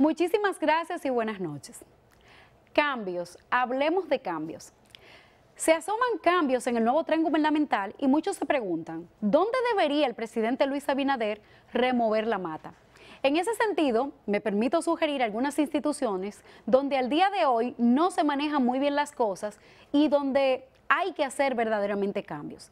Muchísimas gracias y buenas noches. Cambios, hablemos de cambios. Se asoman cambios en el nuevo tren gubernamental y muchos se preguntan, ¿dónde debería el presidente Luis Abinader remover la mata? En ese sentido, me permito sugerir algunas instituciones donde al día de hoy no se manejan muy bien las cosas y donde hay que hacer verdaderamente cambios.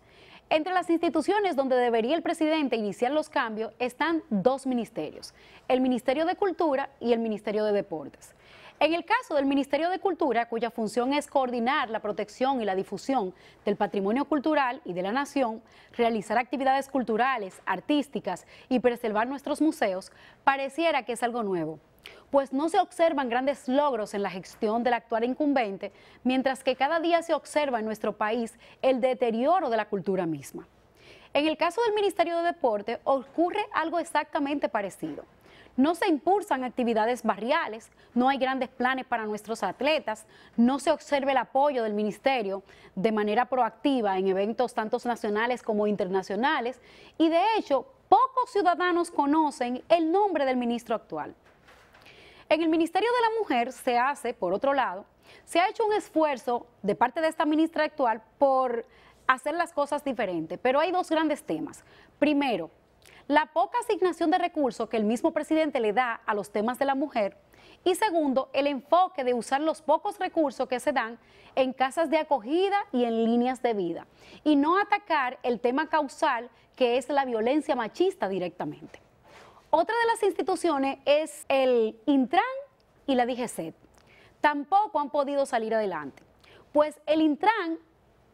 Entre las instituciones donde debería el presidente iniciar los cambios están dos ministerios, el Ministerio de Cultura y el Ministerio de Deportes. En el caso del Ministerio de Cultura, cuya función es coordinar la protección y la difusión del patrimonio cultural y de la nación, realizar actividades culturales, artísticas y preservar nuestros museos, pareciera que es algo nuevo pues no se observan grandes logros en la gestión del actual incumbente, mientras que cada día se observa en nuestro país el deterioro de la cultura misma. En el caso del Ministerio de Deporte ocurre algo exactamente parecido. No se impulsan actividades barriales, no hay grandes planes para nuestros atletas, no se observa el apoyo del ministerio de manera proactiva en eventos tanto nacionales como internacionales y de hecho pocos ciudadanos conocen el nombre del ministro actual. En el Ministerio de la Mujer se hace, por otro lado, se ha hecho un esfuerzo de parte de esta ministra actual por hacer las cosas diferentes, pero hay dos grandes temas. Primero, la poca asignación de recursos que el mismo presidente le da a los temas de la mujer y segundo, el enfoque de usar los pocos recursos que se dan en casas de acogida y en líneas de vida y no atacar el tema causal que es la violencia machista directamente. Otra de las instituciones es el Intran y la DGCET. Tampoco han podido salir adelante, pues el Intran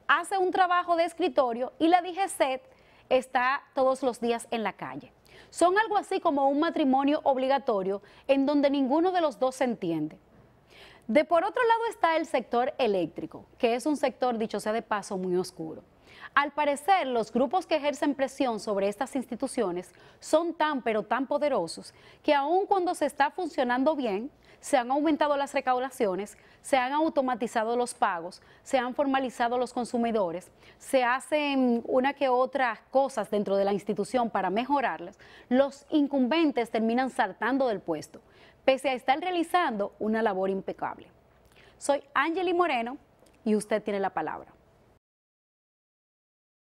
hace un trabajo de escritorio y la DGCET está todos los días en la calle. Son algo así como un matrimonio obligatorio en donde ninguno de los dos se entiende. De por otro lado está el sector eléctrico, que es un sector, dicho sea de paso, muy oscuro. Al parecer, los grupos que ejercen presión sobre estas instituciones son tan pero tan poderosos que aun cuando se está funcionando bien, se han aumentado las recaudaciones, se han automatizado los pagos, se han formalizado los consumidores, se hacen una que otra cosas dentro de la institución para mejorarlas, los incumbentes terminan saltando del puesto, pese a estar realizando una labor impecable. Soy Angeli Moreno y usted tiene la palabra.